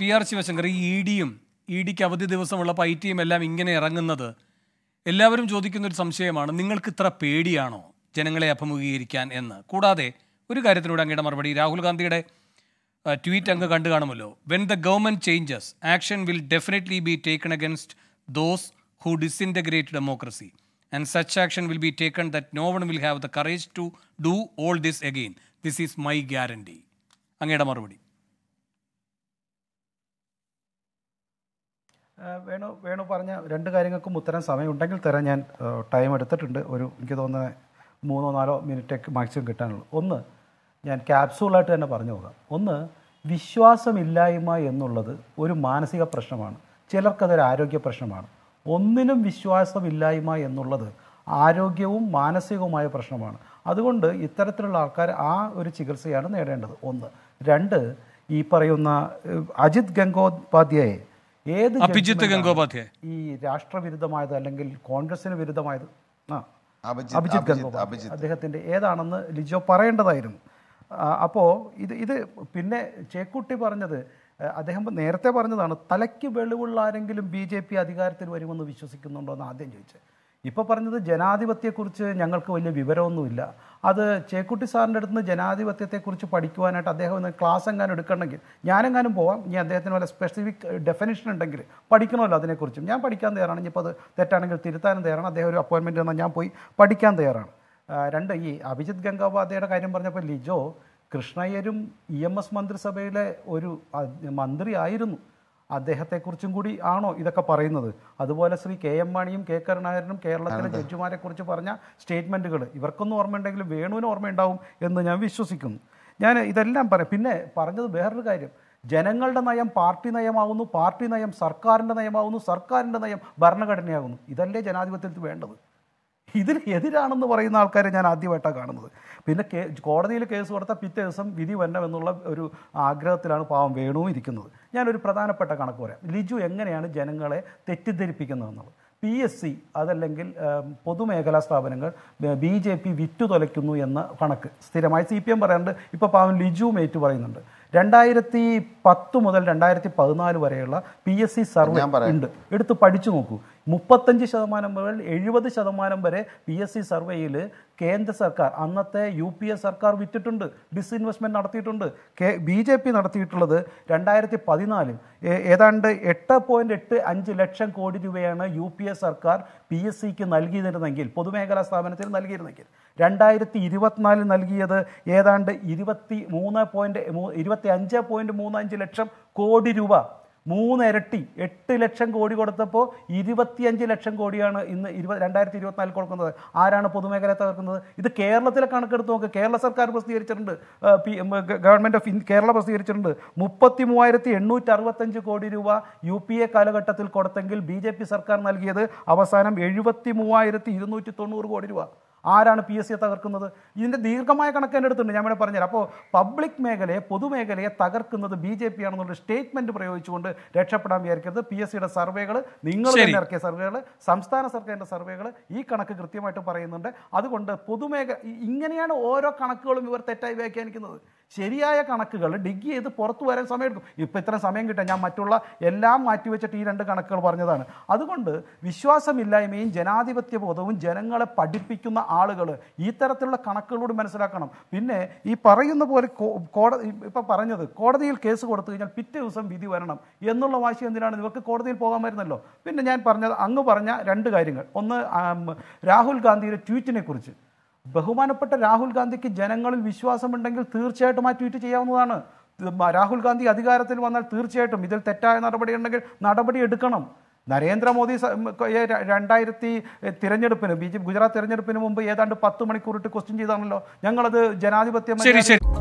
P R Sivasankar ഈ E ഡിയും E ഡിക്ക് അവധി ദിവസമുള്ള ഐ ടിയും എല്ലാം ഇങ്ങനെ ഇറങ്ങുന്നത് എല്ലാവരും ചോദിക്കുന്ന ഒരു സംശയമാണ് നിങ്ങൾക്ക് ഇത്ര പേടിയാണോ ജനങ്ങളെ അഭിമുഖീകരിക്കാൻ എന്ന് കൂടാതെ ഒരു കാര്യത്തിനോട് അങ്ങയുടെ മറുപടി രാഹുൽ ഗാന്ധിയുടെ ട്വീറ്റ് അങ്ങ് കണ്ടു കാണുമല്ലോ when the government changes action will definitely be taken against those who disintegrate democracy and such action will be taken that no one will have the courage to do all this again this is my guarantee അങ്ങയുടെ മറുപടി വേണു വേണു പറഞ്ഞ രണ്ട് കാര്യങ്ങൾക്കും ഉത്തരം സമയമുണ്ടെങ്കിൽ തരാൻ ഞാൻ time എടുത്തിട്ടുണ്ട് ഒരു എനിക്ക് തോന്നുന്ന മൂന്നോ നാലോ മിനിറ്റൊക്കെ മാക്സിമം കിട്ടാനുള്ളൂ ഒന്ന് ഞാൻ ക്യാപ്സൂളായിട്ട് തന്നെ പറഞ്ഞു പോകാം ഒന്ന് വിശ്വാസമില്ലായ്മ എന്നുള്ളത് ഒരു മാനസിക പ്രശ്നമാണ് ചിലർക്കതൊരു ആരോഗ്യ പ്രശ്നമാണ് ഒന്നിനും വിശ്വാസമില്ലായ്മ എന്നുള്ളത് ആരോഗ്യവും മാനസികവുമായ പ്രശ്നമാണ് അതുകൊണ്ട് ഇത്തരത്തിലുള്ള ആൾക്കാർ ആ ഒരു ചികിത്സയാണ് നേടേണ്ടത് ഒന്ന് രണ്ട് ഈ പറയുന്ന അജിത് ഗംഗോപാധ്യായെ ഏത് അഭിജിത്ത് ഗംഗോപാധ്യായ ഈ രാഷ്ട്രവിരുദ്ധമായത് അല്ലെങ്കിൽ കോൺഗ്രസിന് വിരുദ്ധമായത് അഭിജിത്ത് ഗംഗോപാധ്യായ അദ്ദേഹത്തിന്റെ ഏതാണെന്ന് ലിജോ പറയേണ്ടതായിരുന്നു അപ്പോൾ ഇത് ഇത് പിന്നെ ചേക്കുട്ടി പറഞ്ഞത് അദ്ദേഹം നേരത്തെ പറഞ്ഞതാണ് തലയ്ക്ക് വെളിവുള്ള ആരെങ്കിലും ബി ജെ പി അധികാരത്തിൽ വരുമെന്ന് വിശ്വസിക്കുന്നുണ്ടോ എന്ന് ആദ്യം ചോദിച്ചത് ഇപ്പോൾ പറഞ്ഞത് ജനാധിപത്യത്തെക്കുറിച്ച് ഞങ്ങൾക്ക് വലിയ വിവരമൊന്നുമില്ല അത് ചേക്കുട്ടി സാറിൻ്റെ അടുത്ത് നിന്ന് ജനാധിപത്യത്തെക്കുറിച്ച് പഠിക്കുവാനായിട്ട് അദ്ദേഹം ഒന്ന് ക്ലാസ് എങ്ങാനും എടുക്കണമെങ്കിൽ ഞാനെങ്ങാനും പോവാം ഇനി അദ്ദേഹത്തിന് വല്ല സ്പെസിഫിക് ഡെഫിനേഷൻ ഉണ്ടെങ്കിൽ പഠിക്കണമല്ലോ അതിനെക്കുറിച്ചും ഞാൻ പഠിക്കാൻ തയ്യാറാണ് ഇനിയിപ്പോൾ അത് തെറ്റാണെങ്കിൽ തിരുത്താനും തയ്യാറാണ് അദ്ദേഹം ഒരു അപ്പോയിൻമെൻറ്റ് തന്നാൽ ഞാൻ പോയി പഠിക്കാൻ തയ്യാറാണ് രണ്ട് ഈ അഭിജിത് ഗംഗോപാധ്യായുടെ കാര്യം പറഞ്ഞപ്പോൾ ലിജോ കൃഷ്ണയ്യരും ഇ എം എസ് മന്ത്രിസഭയിലെ ഒരു മന്ത്രി ആയിരുന്നു അദ്ദേഹത്തെക്കുറിച്ചും കൂടി ആണോ ഇതൊക്കെ പറയുന്നത് അതുപോലെ ശ്രീ കെ എം മാണിയും കെ കരുണാകരനും കേരളത്തിലെ ജഡ്ജിമാരെക്കുറിച്ച് പറഞ്ഞ സ്റ്റേറ്റ്മെൻറ്റുകൾ ഇവർക്കൊന്നും ഓർമ്മയുണ്ടെങ്കിലും വേണുവിന് ഓർമ്മയുണ്ടാവും എന്ന് ഞാൻ വിശ്വസിക്കുന്നു ഞാൻ ഇതെല്ലാം പറയാം പിന്നെ പറഞ്ഞത് വേറൊരു കാര്യം ജനങ്ങളുടെ നയം പാർട്ടി നയമാവുന്നു പാർട്ടി നയം സർക്കാരിൻ്റെ നയമാവുന്നു സർക്കാരിൻ്റെ നയം ഭരണഘടനയാകുന്നു ഇതല്ലേ ജനാധിപത്യത്തിൽ വേണ്ടത് ഇതിന് എതിരാണെന്ന് പറയുന്ന ആൾക്കാരെ ഞാൻ ആദ്യമായിട്ടാണ് കാണുന്നത് പിന്നെ കോടതിയിൽ കേസ് കൊടുത്ത പിറ്റേ ദിവസം വിധി വരണമെന്നുള്ള ഒരു ആഗ്രഹത്തിലാണ് പാവം വേണുവും ഇരിക്കുന്നത് ഞാനൊരു പ്രധാനപ്പെട്ട കണക്ക് പറയാം ലിജു എങ്ങനെയാണ് ജനങ്ങളെ തെറ്റിദ്ധരിപ്പിക്കുന്നതെന്നുള്ളത് പി എസ് സി അതല്ലെങ്കിൽ പൊതുമേഖലാ സ്ഥാപനങ്ങൾ ബി ജെ പി വിറ്റു തുലയ്ക്കുന്നു എന്ന കണക്ക് സ്ഥിരമായി സി പി എം പറയാറുണ്ട് ഇപ്പോൾ പാവം ലിജു മേറ്റ് പറയുന്നുണ്ട് രണ്ടായിരത്തി പത്ത് മുതൽ രണ്ടായിരത്തി പതിനാല് വരെയുള്ള പി എസ് സി സർവേ ഉണ്ട് എടുത്ത് പഠിച്ചു നോക്കൂ മുപ്പത്തഞ്ച് ശതമാനം മുതൽ എഴുപത് ശതമാനം വരെ പി എസ് സി സർവേയിൽ കേന്ദ്ര സർക്കാർ അന്നത്തെ യു പി എ സർക്കാർ വിറ്റിട്ടുണ്ട് ഡിസ്ഇൻവെസ്റ്റ്മെൻറ്റ് നടത്തിയിട്ടുണ്ട് കെ ബി ജെ പി നടത്തിയിട്ടുള്ളത് രണ്ടായിരത്തി പതിനാല് ഏതാണ്ട് എട്ട് പോയിൻറ്റ് എട്ട് അഞ്ച് ലക്ഷം കോടി രൂപയാണ് യു പി എ സർക്കാർ പി എസ് സിക്ക് നൽകിയിരുന്നെങ്കിൽ പൊതുമേഖലാ സ്ഥാപനത്തിന് നൽകിയിരുന്നെങ്കിൽ രണ്ടായിരത്തി ഇരുപത്തിനാലിൽ നൽകിയത് ഏതാണ്ട് ഇരുപത്തി മൂന്ന് പോയിൻറ്റ് ഇരുപത്തി അഞ്ച് പോയിൻറ്റ് മൂന്നഞ്ച് ലക്ഷം കോടി രൂപ മൂന്നിരട്ടി എട്ട് ലക്ഷം കോടി കൊടുത്തപ്പോൾ ഇരുപത്തിയഞ്ച് ലക്ഷം കോടിയാണ് ഇന്ന് ഇരുപത് രണ്ടായിരത്തി ഇരുപത്തിനാലിൽ കൊടുക്കുന്നത് ആരാണ് പൊതുമേഖല തകർക്കുന്നത് ഇത് കേരളത്തിലെ കണക്കെടുത്ത് നോക്ക് കേരള സർക്കാർ പ്രസിദ്ധീകരിച്ചിട്ടുണ്ട് പി ഗവൺമെൻറ് ഓഫ് കേരള പ്രസിദ്ധീകരിച്ചിട്ടുണ്ട് മുപ്പത്തി മൂവായിരത്തി എണ്ണൂറ്റി അറുപത്തഞ്ച് കോടി രൂപ യു പി എ കാലഘട്ടത്തിൽ കൊടുത്തെങ്കിൽ ബി ജെ പി സർക്കാർ നൽകിയത് അവസാനം എഴുപത്തി മൂവായിരത്തി ഇരുന്നൂറ്റി തൊണ്ണൂറ് കോടി രൂപ ആരാണ് പി എസ് സിയെ തകർക്കുന്നത് ഇതിൻ്റെ ദീർഘമായ കണക്ക് എൻ്റെ അടുത്തുണ്ട് ഞാൻ ഇവിടെ പറഞ്ഞുതരാം അപ്പോൾ പബ്ലിക് മേഖലയെ പൊതുമേഖലയെ തകർക്കുന്നത് ബി ജെ പി ആണെന്നുള്ള സ്റ്റേറ്റ്മെൻറ്റ് പ്രയോഗിച്ചുകൊണ്ട് രക്ഷപ്പെടാൻ വിചാരിക്കരുത് പി എസ് സിയുടെ സർവേകൾ നിങ്ങൾ തന്നെ ഇറക്കിയ സർവേകൾ സംസ്ഥാന സർക്കാരിൻ്റെ സർവേകൾ ഈ കണക്ക് കൃത്യമായിട്ട് പറയുന്നുണ്ട് അതുകൊണ്ട് പൊതുമേഖല ഇങ്ങനെയാണ് ഓരോ കണക്കുകളും ഇവർ തെറ്റായി വ്യാഖ്യാനിക്കുന്നത് ശരിയായ കണക്കുകൾ ഡിഗ് ചെയ്ത് പുറത്തു വരാൻ എടുക്കും ഇപ്പോൾ ഇത്ര സമയം കിട്ടാൻ ഞാൻ മറ്റുള്ള എല്ലാം മാറ്റിവെച്ചിട്ട് ഈ രണ്ട് കണക്കുകൾ പറഞ്ഞതാണ് അതുകൊണ്ട് വിശ്വാസമില്ലായ്മയും ജനാധിപത്യ ബോധവും ജനങ്ങളെ പഠിപ്പിക്കുന്ന ആളുകൾ ഈ തരത്തിലുള്ള കണക്കുകളോട് മനസ്സിലാക്കണം പിന്നെ ഈ പറയുന്ന പോലെ കോടതി ഇപ്പം പറഞ്ഞത് കോടതിയിൽ കേസ് കൊടുത്തു കഴിഞ്ഞാൽ പിറ്റേ ദിവസം വിധി വരണം എന്നുള്ള വാശി എന്തിനാണ് ഇവർക്ക് കോടതിയിൽ പോകാൻ വരുന്നല്ലോ പിന്നെ ഞാൻ പറഞ്ഞത് അങ്ങ് പറഞ്ഞ രണ്ട് കാര്യങ്ങൾ ഒന്ന് രാഹുൽ ഗാന്ധിയുടെ ട്വീറ്റിനെ കുറിച്ച് ബഹുമാനപ്പെട്ട രാഹുൽ ഗാന്ധിക്ക് ജനങ്ങളിൽ വിശ്വാസമുണ്ടെങ്കിൽ തീർച്ചയായിട്ടും ആ ട്വീറ്റ് ചെയ്യാവുന്നതാണ് രാഹുൽ ഗാന്ധി അധികാരത്തിൽ വന്നാൽ തീർച്ചയായിട്ടും ഇതിൽ തെറ്റായ നടപടി ഉണ്ടെങ്കിൽ നടപടി എടുക്കണം നരേന്ദ്രമോദി രണ്ടായിരത്തി തിരഞ്ഞെടുപ്പിന് ബി ജെ ഗുജറാത്ത് തിരഞ്ഞെടുപ്പിന് മുമ്പ് ഏതാണ്ട് പത്ത് മണിക്കൂറിട്ട് ക്വസ്റ്റ്യൻ ചെയ്താണല്ലോ ഞങ്ങളത് ജനാധിപത്യം